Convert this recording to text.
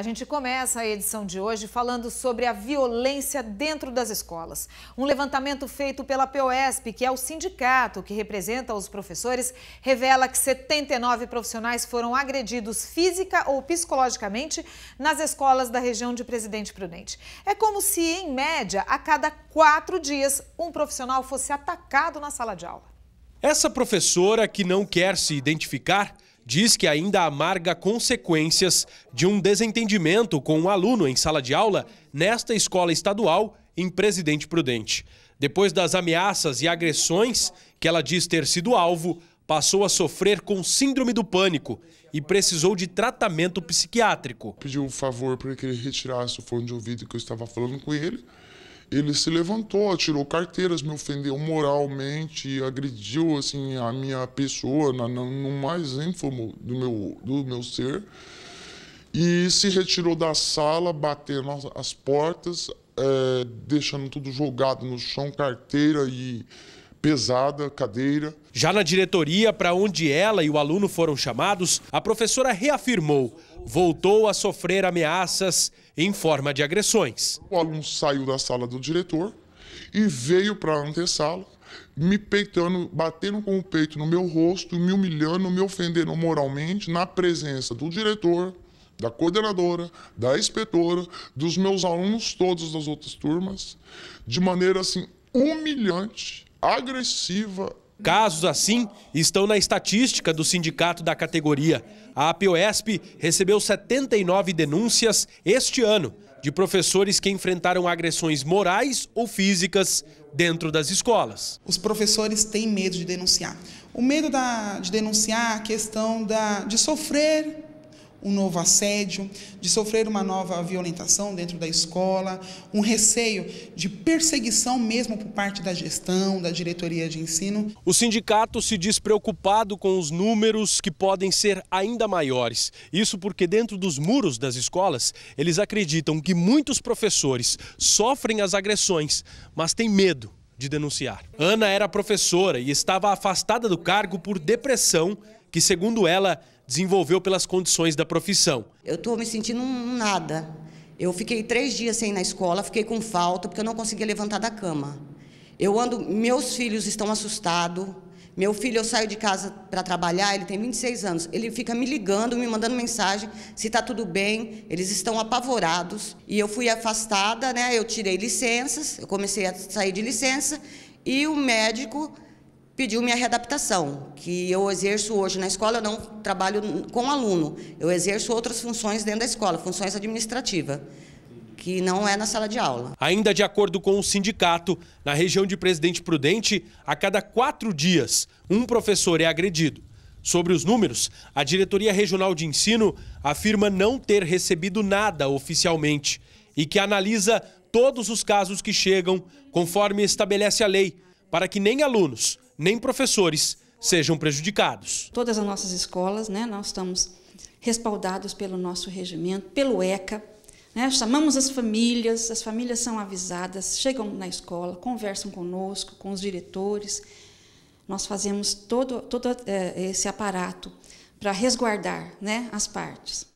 A gente começa a edição de hoje falando sobre a violência dentro das escolas. Um levantamento feito pela POSP, que é o sindicato que representa os professores, revela que 79 profissionais foram agredidos física ou psicologicamente nas escolas da região de Presidente Prudente. É como se, em média, a cada quatro dias, um profissional fosse atacado na sala de aula. Essa professora que não quer se identificar diz que ainda amarga consequências de um desentendimento com um aluno em sala de aula nesta escola estadual em Presidente Prudente. Depois das ameaças e agressões que ela diz ter sido alvo, passou a sofrer com síndrome do pânico e precisou de tratamento psiquiátrico. Pediu um favor para que ele retirasse o fone de ouvido que eu estava falando com ele ele se levantou, tirou carteiras, me ofendeu moralmente, agrediu assim a minha pessoa na, na, no mais ínfimo do meu, do meu ser e se retirou da sala, batendo as, as portas, é, deixando tudo jogado no chão, carteira e pesada, cadeira. Já na diretoria, para onde ela e o aluno foram chamados, a professora reafirmou, voltou a sofrer ameaças em forma de agressões. O aluno saiu da sala do diretor e veio para a antessala, me peitando, batendo com o peito no meu rosto, me humilhando, me ofendendo moralmente na presença do diretor, da coordenadora, da inspetora, dos meus alunos todos das outras turmas, de maneira assim humilhante, agressiva, Casos assim estão na estatística do sindicato da categoria. A APOESP recebeu 79 denúncias este ano de professores que enfrentaram agressões morais ou físicas dentro das escolas. Os professores têm medo de denunciar. O medo da, de denunciar a questão da, de sofrer um novo assédio, de sofrer uma nova violentação dentro da escola, um receio de perseguição mesmo por parte da gestão, da diretoria de ensino. O sindicato se diz preocupado com os números que podem ser ainda maiores. Isso porque dentro dos muros das escolas, eles acreditam que muitos professores sofrem as agressões, mas têm medo de denunciar. Ana era professora e estava afastada do cargo por depressão, que segundo ela desenvolveu pelas condições da profissão. Eu estou me sentindo um nada. Eu fiquei três dias sem ir na escola, fiquei com falta porque eu não conseguia levantar da cama. Eu ando, meus filhos estão assustados. Meu filho, eu saio de casa para trabalhar, ele tem 26 anos. Ele fica me ligando, me mandando mensagem se está tudo bem. Eles estão apavorados. E eu fui afastada, né? Eu tirei licenças, eu comecei a sair de licença. E o médico pediu minha readaptação, que eu exerço hoje na escola, eu não trabalho com aluno, eu exerço outras funções dentro da escola, funções administrativas que não é na sala de aula. Ainda de acordo com o sindicato, na região de Presidente Prudente, a cada quatro dias, um professor é agredido. Sobre os números, a Diretoria Regional de Ensino afirma não ter recebido nada oficialmente e que analisa todos os casos que chegam, conforme estabelece a lei, para que nem alunos nem professores sejam prejudicados. Todas as nossas escolas, né, nós estamos respaldados pelo nosso regimento, pelo ECA. Né, chamamos as famílias, as famílias são avisadas, chegam na escola, conversam conosco, com os diretores. Nós fazemos todo, todo é, esse aparato para resguardar né, as partes.